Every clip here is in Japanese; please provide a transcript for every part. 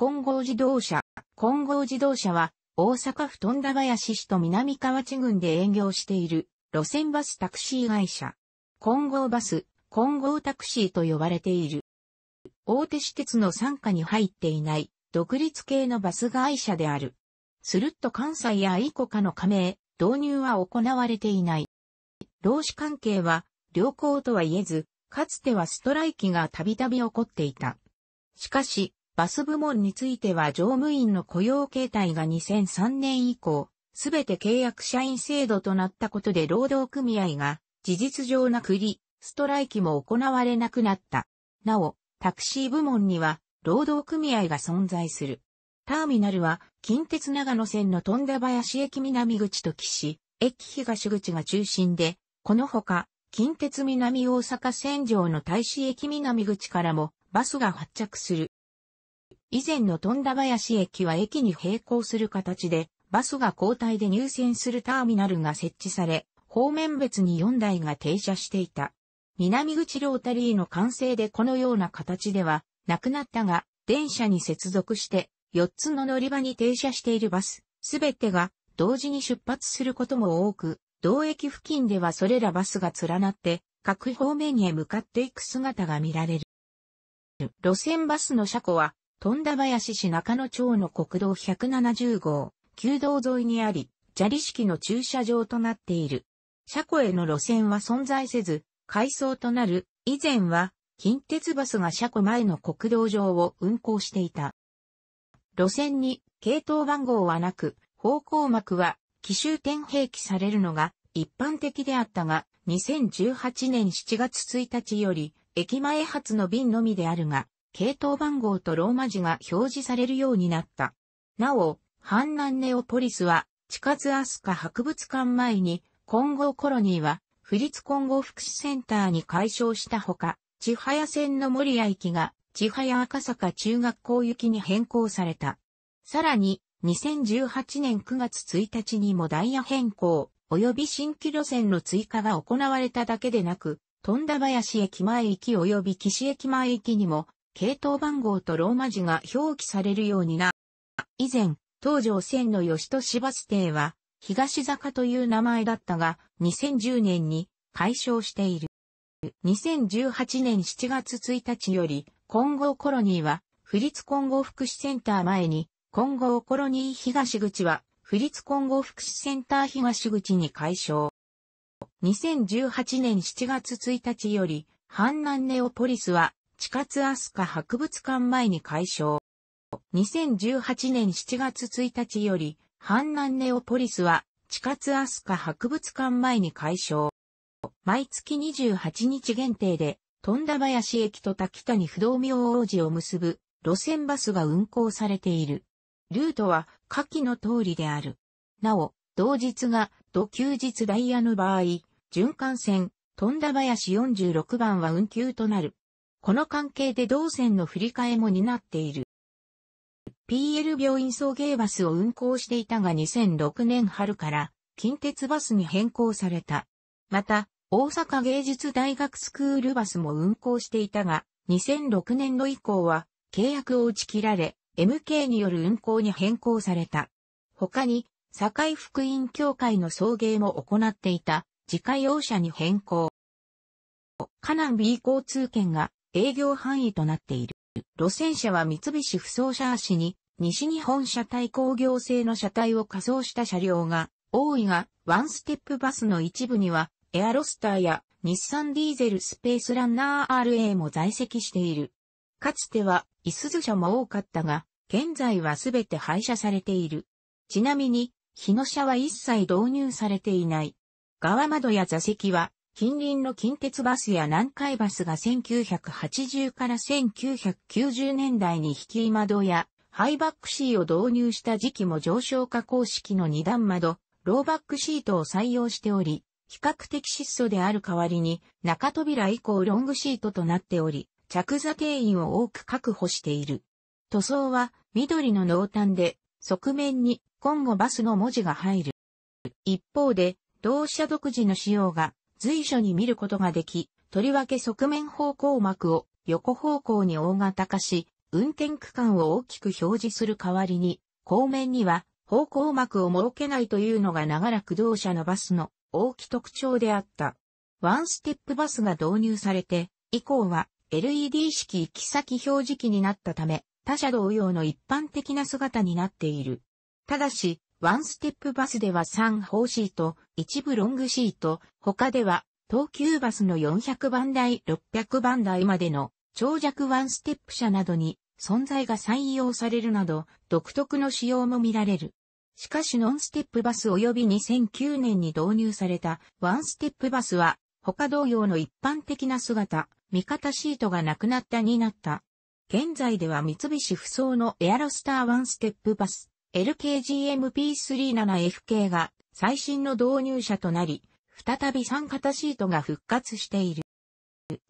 金剛自動車。金剛自動車は、大阪府富田林市と南河内郡で営業している、路線バスタクシー会社。金剛バス、金剛タクシーと呼ばれている。大手私鉄の傘下に入っていない、独立系のバス会社である。するっと関西や愛コ家の加盟、導入は行われていない。労使関係は、良好とは言えず、かつてはストライキがたびたび起こっていた。しかし、バス部門については乗務員の雇用形態が2003年以降、すべて契約社員制度となったことで労働組合が事実上なくり、ストライキも行われなくなった。なお、タクシー部門には労働組合が存在する。ターミナルは近鉄長野線の富田林駅南口と岸、駅東口が中心で、このほか、近鉄南大阪線上の大使駅南口からもバスが発着する。以前の富田林駅は駅に並行する形で、バスが交代で入線するターミナルが設置され、方面別に4台が停車していた。南口ロータリーの完成でこのような形ではなくなったが、電車に接続して4つの乗り場に停車しているバス、すべてが同時に出発することも多く、同駅付近ではそれらバスが連なって各方面へ向かっていく姿が見られる。路線バスの車庫は富田林市中野町の国道170号、旧道沿いにあり、砂利式の駐車場となっている。車庫への路線は存在せず、改装となる以前は、近鉄バスが車庫前の国道上を運行していた。路線に系統番号はなく、方向幕は奇襲転併記されるのが一般的であったが、2018年7月1日より駅前発の便のみであるが、系統番号とローマ字が表示されるようになった。なお、阪南ネオポリスは、地下津アスカ博物館前に、混合コロニーは、府立混合福祉センターに解消したほか、千早線の森谷駅が、千早赤坂中学校行きに変更された。さらに、2018年9月1日にもダイヤ変更、及び新規路線の追加が行われただけでなく、富田林駅前駅及び岸駅前駅にも系統番号とローマ字が表記されるようにな。以前、東条線の吉戸市バス停は、東坂という名前だったが、2010年に解消している。2018年7月1日より、今後コロニーは、不立混合福祉センター前に、今後コロニー東口は、不立混合福祉センター東口に解消。2018年7月1日より、阪南ネオポリスは、地下津飛カ博物館前に解消。2018年7月1日より、阪南ネオポリスは、地下津飛カ博物館前に解消。毎月28日限定で、富田林駅と滝谷不動明王寺を結ぶ路線バスが運行されている。ルートは下記の通りである。なお、同日が土休日ダイヤの場合、循環線、富田林46番は運休となる。この関係で動線の振り替えも担っている。PL 病院送迎バスを運行していたが2006年春から近鉄バスに変更された。また、大阪芸術大学スクールバスも運行していたが、2006年度以降は契約を打ち切られ、MK による運行に変更された。他に、堺福音協会の送迎も行っていた自家用車に変更。カナン B 交通券が営業範囲となっている。路線車は三菱不走車足に、西日本車体工業製の車体を仮装した車両が多いが、ワンステップバスの一部には、エアロスターや日産ディーゼルスペースランナー RA も在籍している。かつては、イスズ車も多かったが、現在はすべて廃車されている。ちなみに、日野車は一切導入されていない。側窓や座席は近隣の近鉄バスや南海バスが1980から1990年代に引き窓やハイバックシーを導入した時期も上昇化公式の二段窓、ローバックシートを採用しており、比較的質素である代わりに中扉以降ロングシートとなっており、着座定員を多く確保している。塗装は緑の濃淡で側面に今後バスの文字が入る。一方で、同社独自の仕様が随所に見ることができ、とりわけ側面方向膜を横方向に大型化し、運転区間を大きく表示する代わりに、後面には方向膜を設けないというのが長らく同社のバスの大き特徴であった。ワンステップバスが導入されて、以降は LED 式行き先表示器になったため、他社同様の一般的な姿になっている。ただし、ワンステップバスでは3ホーシート、一部ロングシート、他では、東急バスの400番台、600番台までの長尺ワンステップ車などに存在が採用されるなど、独特の仕様も見られる。しかしノンステップバス及び2009年に導入されたワンステップバスは他同様の一般的な姿、味方シートがなくなったになった。現在では三菱不走のエアロスターワンステップバス LKGMP37FK が最新の導入者となり、再び三型シートが復活している。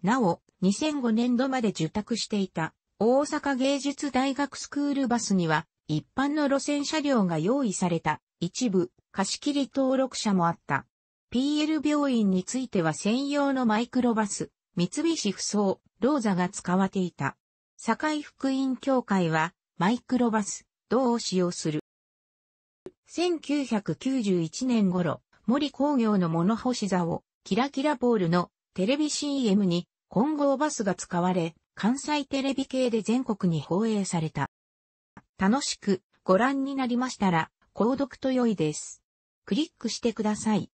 なお、2005年度まで受託していた大阪芸術大学スクールバスには一般の路線車両が用意された一部貸切登録者もあった。PL 病院については専用のマイクロバス、三菱不走、ローザが使われていた。堺福音協会はマイクロバス、銅を使用する。1991年頃、森工業の物干し座をキラキラボールのテレビ CM に混合バスが使われ、関西テレビ系で全国に放映された。楽しくご覧になりましたら、購読と良いです。クリックしてください。